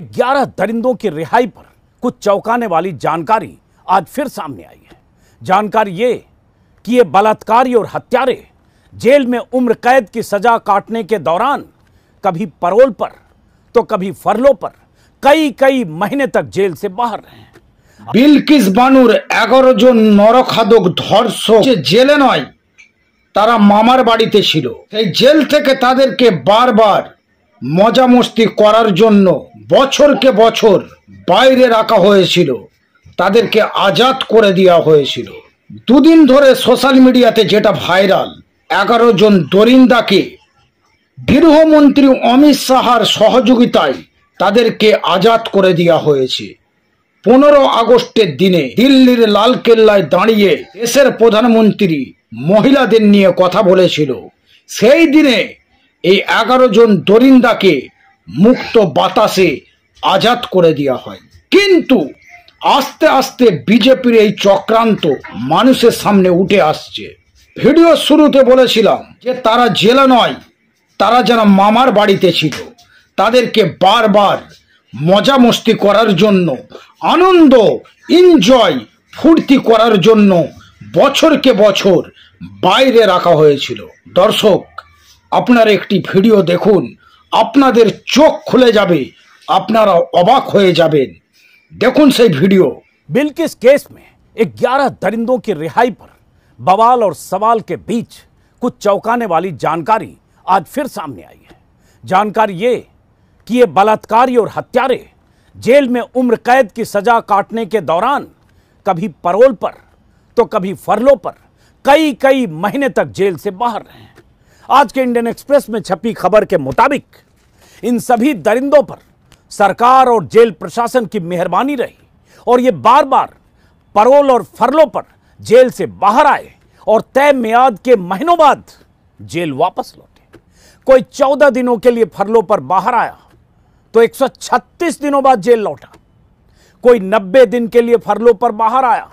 ग्यारह दरिंदों की रिहाई पर कुछ चौंकाने वाली जानकारी आज फिर सामने आई है जानकारी ये कि ये बलात्कारी और हत्यारे जेल में उम्र कैद की सजा काटने के दौरान कभी परोल पर तो कभी फरलो पर कई कई महीने तक जेल से बाहर रहे हैं बिल्किस বিলকিস বানুর এগারো জন নরখাদক ধর্ষক জেলে मामार बाड़ी মামার जेल थे के জেল के बार बार মজা মস্তি করার জন্য বছরকে বছর বাইরে রাখা হয়েছিল তাদেরকে আজাদ করে দেওয়া হয়েছিল দুদিন ধরে সোশ্যাল মিডিয়াতে যেটা ভাইরাল এগারো জন দরিন্দাকে গৃহমন্ত্রী অমিত শাহার সহযোগিতায় তাদেরকে আজাদ করে দেওয়া হয়েছে পনেরো আগস্টের দিনে দিল্লির লালকেল্লায় দাঁড়িয়ে দেশের প্রধানমন্ত্রী মহিলাদের নিয়ে কথা বলেছিল সেই দিনে এই এগারো জন দরিন্দাকে মুক্ত বাতাসে আজাদ করে দেওয়া হয় কিন্তু আস্তে আস্তে বিজেপির এই চক্রান্ত মানুষের সামনে উঠে আসছে ভিডিও শুরুতে বলেছিলাম যে তারা জেলা নয় তারা যেন মামার বাড়িতে ছিল তাদেরকে বারবার মজা মস্তি করার জন্য আনন্দ এনজয় ফুর্তি করার জন্য বছরকে বছর বাইরে রাখা হয়েছিল দর্শক আপনারা एक ভিডিও দেখুন আপনাদের চোখ খুলে যাবে আপনারা অবাক হয়ে যাবেন केस में ग्यारह दरिंदों की रिहाई पर बवाल और सवाल के बीच कुछ चौंकाने वाली जानकारी आज फिर सामने आई है जानकारी ये कि ये बलात्कारी और हत्यारे जेल में उम्र कैद की सजा काटने के दौरान कभी परोल पर तो कभी फरलों पर कई कई महीने तक जेल से बाहर रहे हैं आज के इंडियन एक्सप्रेस में छपी खबर के मुताबिक इन सभी दरिंदों पर सरकार और जेल प्रशासन की मेहरबानी रही और ये बार बार परोल और फरलों पर जेल से बाहर आए और तय मियाद के महीनों बाद जेल वापस लौटे कोई चौदह दिनों के लिए फरलों पर बाहर आया तो 136 दिनों बाद जेल लौटा कोई 90 दिन के लिए फरलों पर बाहर आया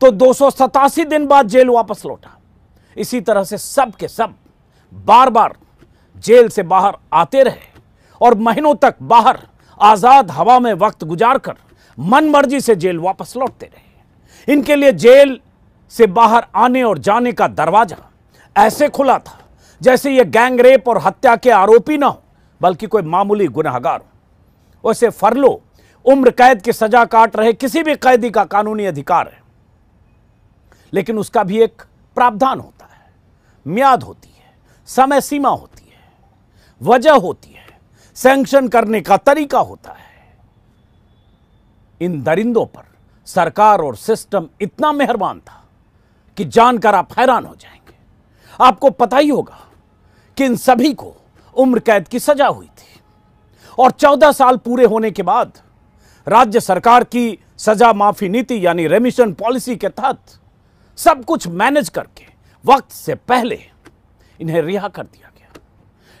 तो दो दिन बाद जेल वापस लौटा इसी तरह से सब के सब बार बार जेल से बाहर आते रहे और महीनों तक बाहर आज़ाद हवा में वक्त गुजार कर मन मर्जी से जेल वापस लौटते रहे इनके लिए जेल से बाहर आने और जाने का दरवाज़ा ऐसे खुला था जैसे ये गैंगरेप और हत्या के आरोपी ना हो बल्कि कोई मामूली गुनाहगार हो वैसे फरलो उम्र कैद की सजा काट रहे किसी भी कैदी का कानूनी अधिकार है लेकिन उसका भी एक प्रावधान होता है म्याद होती है समय सीमा होती है वजह होती है सैंक्शन करने का तरीका होता है इन दरिंदों पर सरकार और सिस्टम इतना मेहरबान था कि जानकर आप हैरान हो जाएंगे आपको पता ही होगा कि इन सभी को उम्र कैद की सजा हुई थी और 14 साल पूरे होने के बाद राज्य सरकार की सजा माफी नीति यानी रेमिशन पॉलिसी के तहत सब कुछ मैनेज करके वक्त से पहले इन्हें रिहा कर दिया गया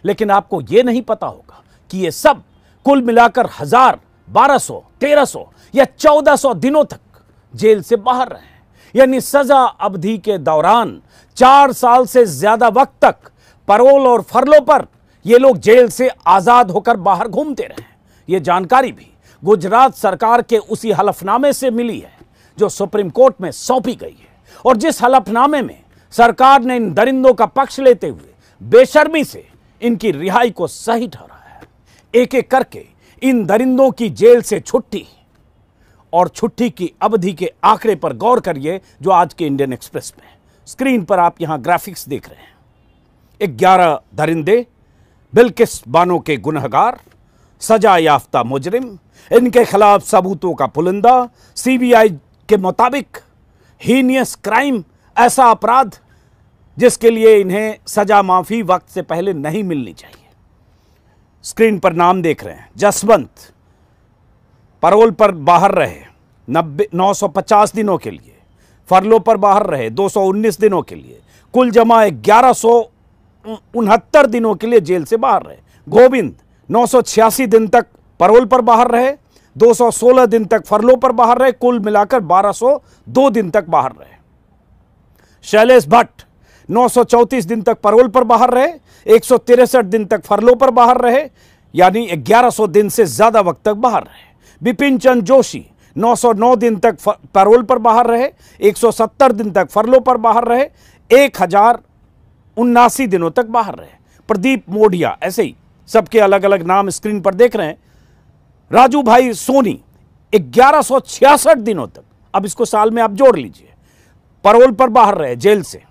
लेकिन आपको यह नहीं पता होगा कि यह सब कुल मिलाकर हजार बारह सौ तेरह सौ या चौदह सौ दिनों तक जेल से बाहर रहे यानी सजा अवधि के दौरान चार साल से ज्यादा वक्त तक परोल और फरलों पर ये लोग जेल से आजाद होकर बाहर घूमते रहे ये जानकारी भी गुजरात सरकार के उसी हलफनामे से मिली है जो सुप्रीम कोर्ट में सौंपी गई है और जिस हलफनामे में सरकार ने इन दरिंदों का पक्ष लेते हुए बेशर्मी से इनकी रिहाई को सही ठहराया है एक एक करके इन दरिंदों की जेल से छुट्टी और छुट्टी की अवधि के आंकड़े पर गौर करिए जो आज के इंडियन एक्सप्रेस में स्क्रीन पर आप यहां ग्राफिक्स देख रहे हैं ग्यारह दरिंदे बिल्किस बानो के गुनहगार सजा याफ्ता मुजरिम इनके खिलाफ सबूतों का पुलिंदा सीबीआई के मुताबिक हीनियस क्राइम ऐसा अपराध जिसके लिए इन्हें सजा माफी वक्त से पहले नहीं मिलनी चाहिए स्क्रीन पर नाम देख रहे हैं जसवंत परोल पर बाहर रहे नब्बे नौ सौ पचास दिनों के लिए फरलो पर बाहर रहे दो सौ उन्नीस दिनों के लिए कुल जमा ग्यारह सौ उनहत्तर दिनों के लिए जेल से बाहर रहे गोविंद नौ सौ छियासी दिन तक परोल पर बाहर रहे 216 दिन तक फरलो पर बाहर रहे कुल मिलाकर 1202 दिन तक बाहर रहे शैलेश भट्ट नौ दिन तक परोल पर बाहर रहे एक दिन तक फरलो पर बाहर रहे यानी 1100 दिन से ज़्यादा वक्त तक बाहर रहे बिपिन चंद जोशी 909 दिन तक पैरोल पर बाहर रहे 170 दिन तक फरलो पर बाहर रहे एक हजार उन्नासी दिनों तक बाहर रहे प्रदीप मोडिया ऐसे ही सबके अलग अलग नाम स्क्रीन पर देख रहे हैं राजू भाई सोनी ग्यारह दिनों तक अब इसको साल में आप जोड़ लीजिए परोल पर बाहर रहे जेल से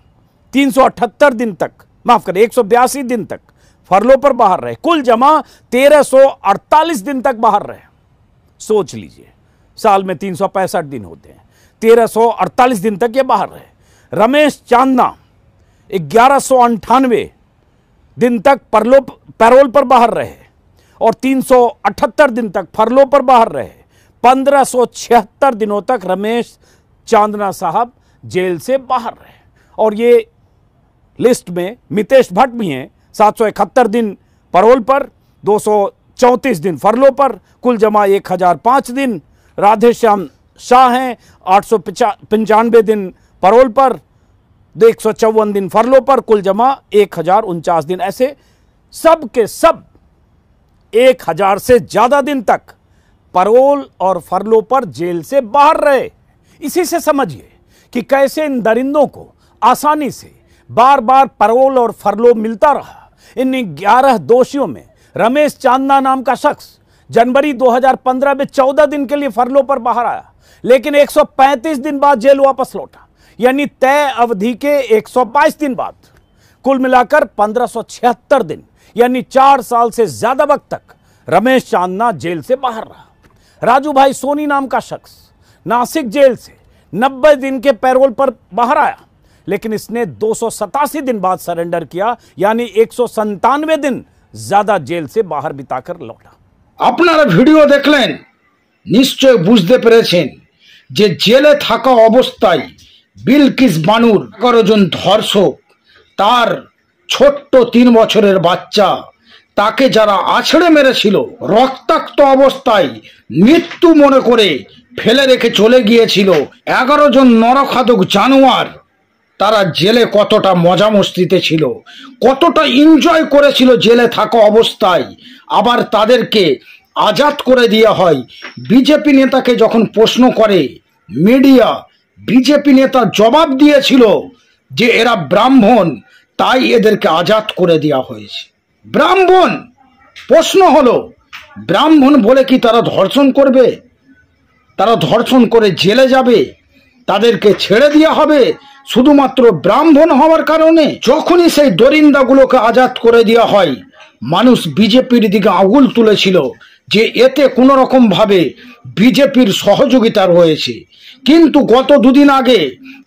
378 दिन तक माफ करें एक दिन तक फरलो पर बाहर रहे कुल जमा 1348 दिन तक बाहर रहे सोच लीजिए साल में तीन दिन होते हैं 1348 दिन तक ये बाहर रहे रमेश चांदना ग्यारह दिन तक परलो पैरोल पर बाहर रहे और 378 दिन तक फरलो पर बाहर रहे 1576 दिनों तक रमेश चांदना साहब जेल से बाहर रहे और ये लिस्ट में मितेश भट्ट भी हैं सात सौ इकहत्तर दिन परोल पर दो सौ चौंतीस दिन फरलो पर कुल जमा एक हजार दिन राधेश्याम शाह हैं आठ सौ पंचानवे दिन परोल पर एक सौ चौवन दिन फरलो पर कुल जमा एक हजार उनचास दिन ऐसे सब के सब एक हजार से ज़्यादा दिन तक परोल और फरलो पर जेल से बाहर रहे इसी से समझिए कि कैसे इन दरिंदों को आसानी से बार बार परोल और फरलो मिलता रहा इन ग्यारह दोषियों में रमेश चांदना नाम का शख्स जनवरी 2015 में 14 दिन के लिए फरलो पर बाहर आया लेकिन 135 दिन बाद जेल वापस लौटा यानी तय अवधि के 122 दिन बाद कुल मिलाकर पंद्रह दिन यानी चार साल से ज्यादा वक्त तक रमेश चांदना जेल से बाहर रहा राजू भाई सोनी नाम का शख्स नासिक जेल से नब्बे दिन के पैरोल पर बाहर आया लेकिन इसने दो दिन बाद सरेंडर किया यानी एक दिन ज्यादा जेल से बाहर बिताकर लौटा अपना वीडियो देख लें निश्चय बुझते पे जे जेले थका अवस्थाई बिल्किस बानुर धर्षक तार छोट तीन बचर बाच्चा তাকে যারা আছড়ে মেরেছিল রক্তাক্ত অবস্থায় মৃত্যু মনে করে ফেলে রেখে চলে গিয়েছিল এগারো জন নরখাদক জানোয়ার তারা জেলে কতটা মজা মস্তিতে ছিল কতটা এনজয় করেছিল জেলে থাকা অবস্থায় আবার তাদেরকে আজাদ করে দেওয়া হয় বিজেপি নেতাকে যখন প্রশ্ন করে মিডিয়া বিজেপি নেতা জবাব দিয়েছিল যে এরা ব্রাহ্মণ তাই এদেরকে আজাদ করে দেওয়া হয়েছে ব্রাহ্মণ প্রশ্ন হলো ব্রাহ্মণ বলে কি তারা ধর্ষণ করবে তারা ধর্ষণ করে জেলে যাবে তাদেরকে ছেড়ে দেওয়া হবে শুধুমাত্র ব্রাহ্মণ হওয়ার কারণে যখনই সেই দরিন্দাগুলোকে আজাদ করে দেওয়া হয় মানুষ বিজেপির দিকে আঙুল তুলেছিল যে এতে কোনো রকমভাবে বিজেপির সহযোগিতা রয়েছে কিন্তু গত দুদিন আগে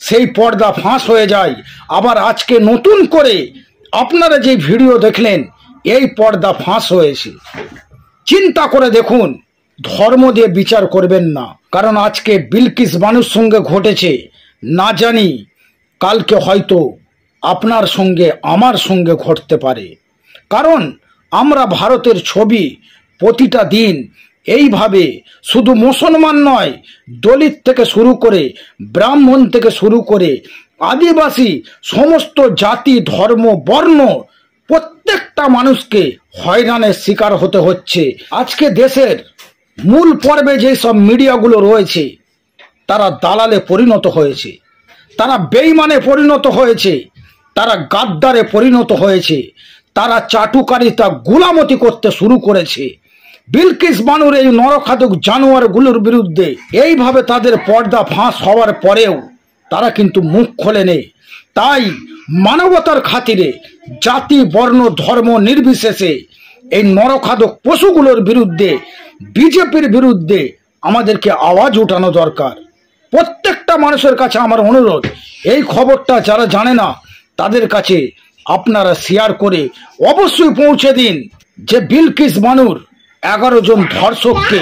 সেই পর্দা ফাঁস হয়ে যায় আবার আজকে নতুন করে আপনারা যে ভিডিও দেখলেন এই পর্দা ফাঁস হয়েছে চিন্তা করে দেখুন ধর্ম দিয়ে বিচার করবেন না কারণ আজকে বিলকিস মানুষ সঙ্গে ঘটেছে না জানি কালকে হয়তো আপনার সঙ্গে আমার সঙ্গে ঘটতে পারে কারণ আমরা ভারতের ছবি প্রতিটা দিন এইভাবে শুধু মুসলমান নয় দলিত থেকে শুরু করে ব্রাহ্মণ থেকে শুরু করে আদিবাসী সমস্ত জাতি ধর্ম বর্ণ প্রত্যেকটা মানুষকে হয়রানের শিকার হতে হচ্ছে আজকে দেশের মূল পর্বে যেই সব মিডিয়াগুলো রয়েছে তারা দালালে পরিণত হয়েছে তারা বেইমানে পরিণত হয়েছে তারা গাদ্দারে পরিণত হয়েছে তারা চাটুকারিতা গুলামতি করতে শুরু করেছে বিলকিস বানুর এই নরখাদক জানোয়ারগুলোর বিরুদ্ধে এইভাবে তাদের পর্দা ফাঁস হওয়ার পরেও তারা কিন্তু মুখ খোলেনি তাই মানবতার খাতিরে জাতি বর্ণ ধর্ম নির্বিশেষে এই নরখাদক পশুগুলোর বিরুদ্ধে বিজেপির বিরুদ্ধে আমাদেরকে আওয়াজ উঠানো দরকার প্রত্যেকটা মানুষের কাছে আমার অনুরোধ এই খবরটা যারা জানে না তাদের কাছে আপনারা শেয়ার করে অবশ্যই পৌঁছে দিন যে বিলকিস মানুর এগারো জন ধর্ষককে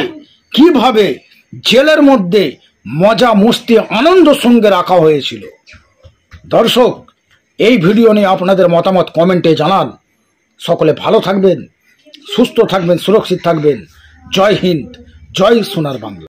কিভাবে জেলের মধ্যে মজা মস্তি আনন্দ সঙ্গে রাখা হয়েছিল দর্শক এই ভিডিও নিয়ে আপনাদের মতামত কমেন্টে জানান সকলে ভালো থাকবেন সুস্থ থাকবেন সুরক্ষিত থাকবেন জয় হিন্দ জয় সোনার বাংলা